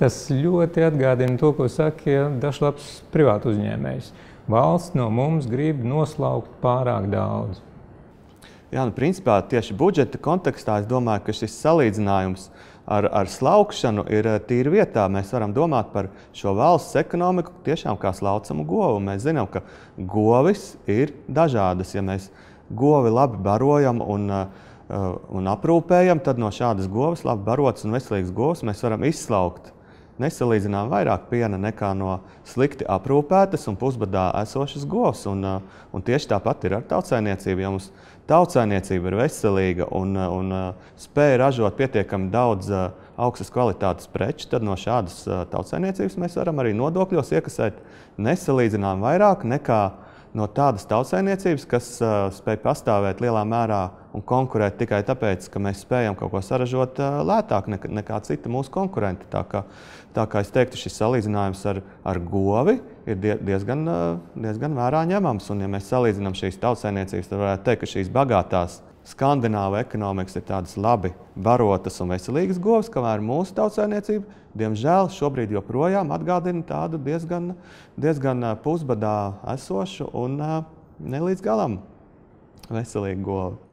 Tas ļoti atgādina to, ko saka ja dažs privātu uzņēmējs. Valsts no mums grib noslaukt pārāk daudz. Jā, nu, principā tieši budžeta kontekstā es domāju, ka šis salīdzinājums ar, ar slaukšanu ir eh, tīri vietā. Mēs varam domāt par šo valsts ekonomiku tiešām kā slaucamu govu. Mēs zinām, ka govis ir dažādas. Ja mēs govi labi barojam un, eh, un aprūpējam, tad no šādas govis, labi barotas un veselīgas govis, mēs varam izslaukt nesalīdzinām vairāk piena nekā no slikti aprūpētas un pusbadā esošas govs. Un, uh, un tieši tāpat ir ar tautsainiecību. Ja mums tautsainiecība ir veselīga un, uh, un uh, spēja ražot pietiekami daudz augstas kvalitātes preču, tad no šādas tautsainiecības mēs varam arī nodokļos iekasēt nesalīdzinām vairāk nekā no tādas tautsainiecības, kas spēj pastāvēt lielā mērā un konkurēt tikai tāpēc, ka mēs spējam kaut ko saražot eh, lētāk nekā, nekā citi mūsu konkurenti. Tā kā, tā kā es teiktu, šis salīdzinājums ar, ar govi ir diezgan, eh, diezgan vērā ņemams. Un, ja mēs salīdzinām šīs tautsainiecības, tad varētu teikt, ka šīs bagātās skandināvu ekonomikas ir tādas labi barotas un veselīgas govs, kamēr mūsu tautsainiecība, diemžēl, šobrīd joprojām atgādina tādu diezgan, diezgan eh, pusbadā esošu un nelīdz galam veselīgu govu.